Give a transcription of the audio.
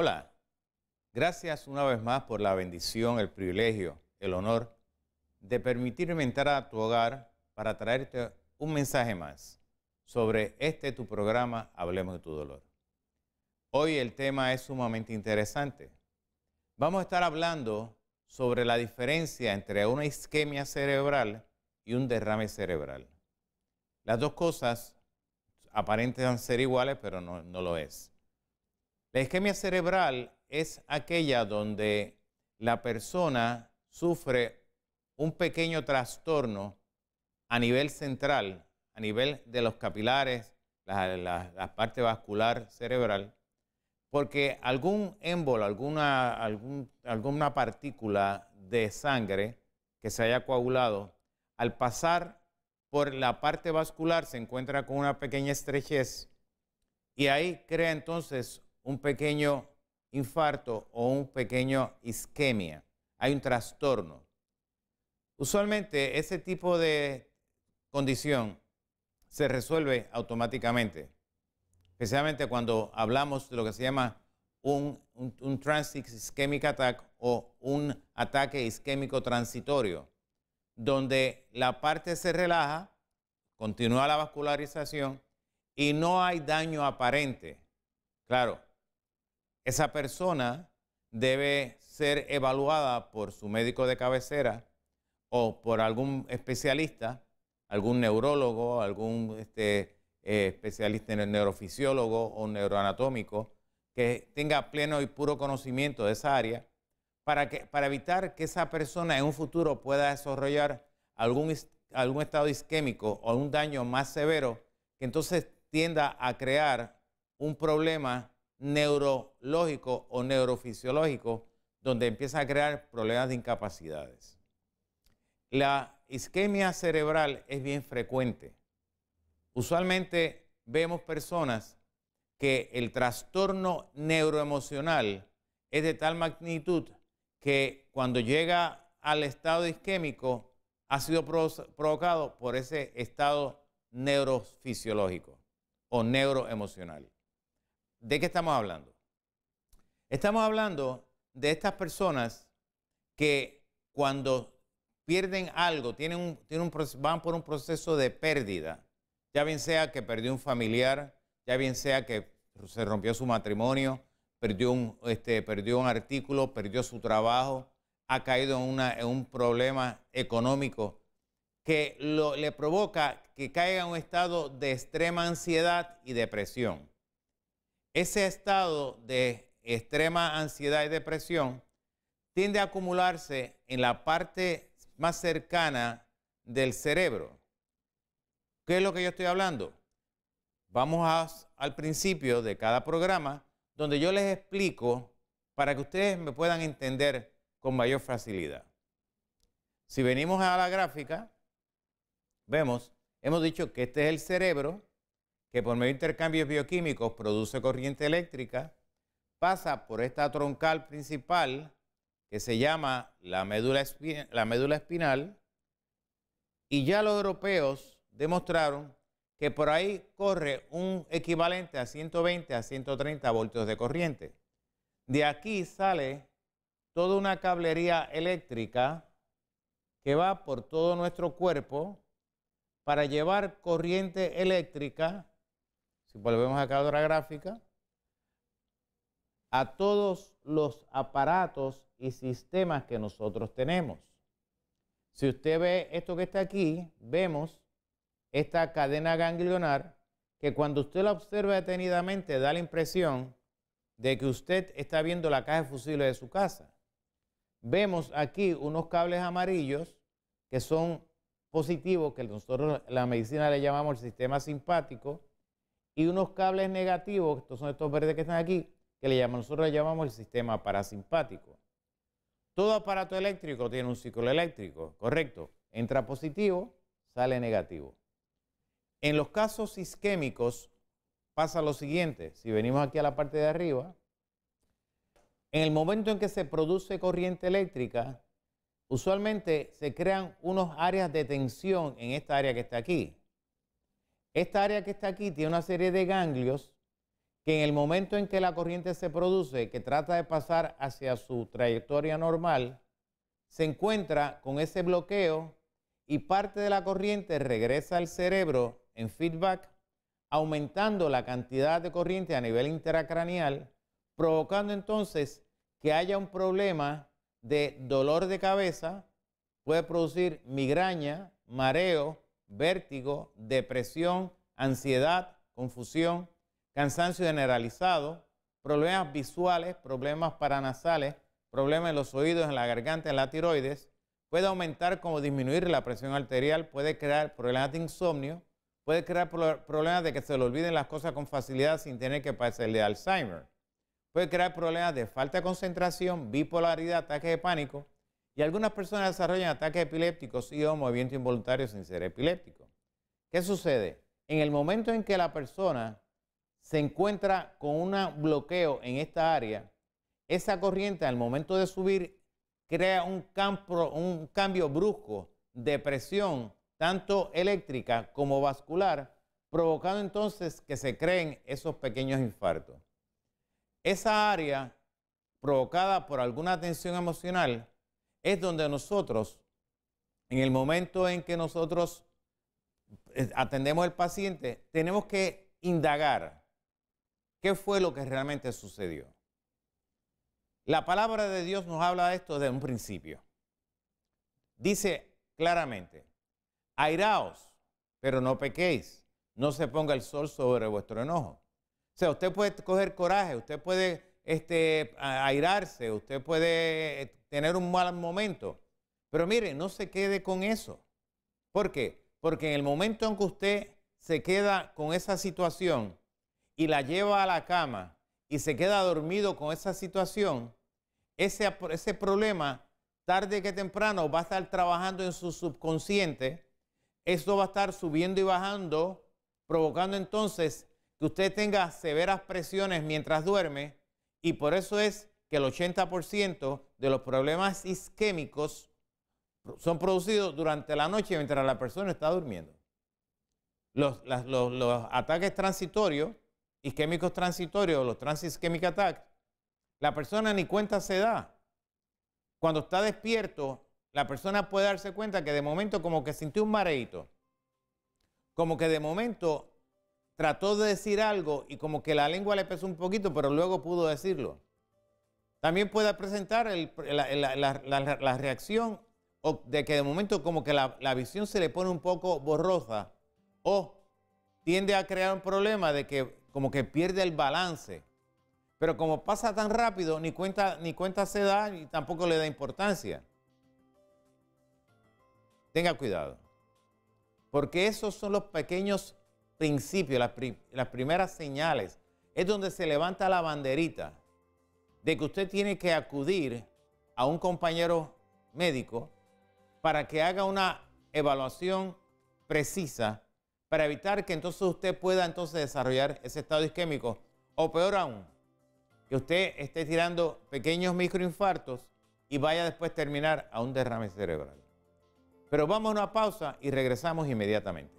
Hola, gracias una vez más por la bendición, el privilegio, el honor de permitirme entrar a tu hogar para traerte un mensaje más sobre este tu programa Hablemos de tu dolor. Hoy el tema es sumamente interesante. Vamos a estar hablando sobre la diferencia entre una isquemia cerebral y un derrame cerebral. Las dos cosas aparentan ser iguales, pero no, no lo es. La isquemia cerebral es aquella donde la persona sufre un pequeño trastorno a nivel central, a nivel de los capilares, la, parte vascular cerebral, porque algún émbolo, alguna, alguna partícula de sangre que se haya coagulado, al pasar por la parte vascular se encuentra con una pequeña estrechez y ahí crea entonces un pequeño infarto o un pequeño isquemia. Hay un trastorno. Usualmente ese tipo de condición se resuelve automáticamente, especialmente cuando hablamos de lo que se llama un, un, transit ischemic attack o un ataque isquémico transitorio, donde la parte se relaja, continúa la vascularización y no hay daño aparente. Claro, esa persona debe ser evaluada por su médico de cabecera o por algún especialista, algún neurólogo, algún este, eh, especialista en el neurofisiólogo o neuroanatómico, que tenga pleno y puro conocimiento de esa área, para, que, para evitar que esa persona en un futuro pueda desarrollar algún, algún estado isquémico o un daño más severo, que entonces tienda a crear un problema neurológico o neurofisiológico, donde empieza a crear problemas de incapacidades. La isquemia cerebral es bien frecuente. Usualmente vemos personas que el trastorno neuroemocional es de tal magnitud que cuando llega al estado isquémico ha sido provocado por ese estado neurofisiológico o neuroemocional. ¿De qué estamos hablando? Estamos hablando de estas personas que cuando pierden algo, tienen un, van por un proceso de pérdida, ya bien sea que perdió un familiar, ya bien sea que se rompió su matrimonio, perdió un, este, perdió un artículo, perdió su trabajo, ha caído en, un problema económico que le provoca que caiga en un estado de extrema ansiedad y depresión. Ese estado de extrema ansiedad y depresión tiende a acumularse en la parte más cercana del cerebro. ¿Qué es lo que yo estoy hablando? Vamos al principio de cada programa donde yo les explico para que ustedes me puedan entender con mayor facilidad. Si venimos a la gráfica, vemos, hemos dicho que este es el cerebro, que por medio de intercambios bioquímicos produce corriente eléctrica, pasa por esta troncal principal que se llama la médula, la médula espinal, y ya los europeos demostraron que por ahí corre un equivalente a 120 a 130 voltios de corriente. De aquí sale toda una cablería eléctrica que va por todo nuestro cuerpo para llevar corriente eléctrica volvemos acá a otra gráfica, a todos los aparatos y sistemas que nosotros tenemos. Si usted ve esto que está aquí, vemos esta cadena ganglionar que cuando usted la observa detenidamente da la impresión de que usted está viendo la caja de fusibles de su casa. Vemos aquí unos cables amarillos que son positivos, que nosotros la medicina le llamamos el sistema simpático, y unos cables negativos, estos son estos verdes que están aquí, que le llamamos, nosotros le llamamos el sistema parasimpático. Todo aparato eléctrico tiene un ciclo eléctrico, correcto. Entra positivo, sale negativo. En los casos isquémicos pasa lo siguiente, si venimos aquí a la parte de arriba, en el momento en que se produce corriente eléctrica, usualmente se crean unas áreas de tensión en esta área que está aquí. Esta área que está aquí tiene una serie de ganglios que en el momento en que la corriente se produce, que trata de pasar hacia su trayectoria normal, se encuentra con ese bloqueo y parte de la corriente regresa al cerebro en feedback, aumentando la cantidad de corriente a nivel intracraneal, provocando entonces que haya un problema de dolor de cabeza, puede producir migraña, mareo, vértigo, depresión, ansiedad, confusión, cansancio generalizado, problemas visuales, problemas paranasales, problemas en los oídos, en la garganta, en la tiroides, puede aumentar como disminuir la presión arterial, puede crear problemas de insomnio, puede crear problemas de que se le olviden las cosas con facilidad sin tener que padecer Alzheimer, puede crear problemas de falta de concentración, bipolaridad, ataques de pánico, y algunas personas desarrollan ataques epilépticos y o movimiento involuntario sin ser epiléptico. ¿Qué sucede? En el momento en que la persona se encuentra con un bloqueo en esta área, esa corriente al momento de subir crea un, campo, un cambio brusco de presión, tanto eléctrica como vascular, provocando entonces que se creen esos pequeños infartos. Esa área provocada por alguna tensión emocional es donde nosotros, en el momento en que nosotros eh, atendemos al paciente, tenemos que indagar qué fue lo que realmente sucedió. La palabra de Dios nos habla de esto desde un principio. Dice claramente, airaos, pero no pequéis, no se ponga el sol sobre vuestro enojo. O sea, usted puede coger coraje, usted puede este, airarse, usted puede eh, tener un mal momento. Pero mire, no se quede con eso. ¿Por qué? Porque en el momento en que usted se queda con esa situación y la lleva a la cama y se queda dormido con esa situación, ese, ese problema tarde que temprano va a estar trabajando en su subconsciente, eso va a estar subiendo y bajando, provocando entonces que usted tenga severas presiones mientras duerme y por eso es que el 80% de los problemas isquémicos son producidos durante la noche mientras la persona está durmiendo. Los, ataques transitorios, isquémicos transitorios, los transisquémicos attacks, la persona ni cuenta se da. Cuando está despierto, la persona puede darse cuenta que de momento como que sintió un mareito, como que de momento trató de decir algo y como que la lengua le pesó un poquito, pero luego pudo decirlo. También puede presentar la, reacción o de que de momento como que la, visión se le pone un poco borrosa o tiende a crear un problema de que como que pierde el balance. Pero como pasa tan rápido, ni cuenta, ni cuenta se da y tampoco le da importancia. Tenga cuidado. Porque esos son los pequeños Principio, las, primeras señales, es donde se levanta la banderita de que usted tiene que acudir a un compañero médico para que haga una evaluación precisa para evitar que entonces usted pueda entonces desarrollar ese estado isquémico o peor aún, que usted esté tirando pequeños microinfartos y vaya después a terminar a un derrame cerebral. Pero vamos a una pausa y regresamos inmediatamente.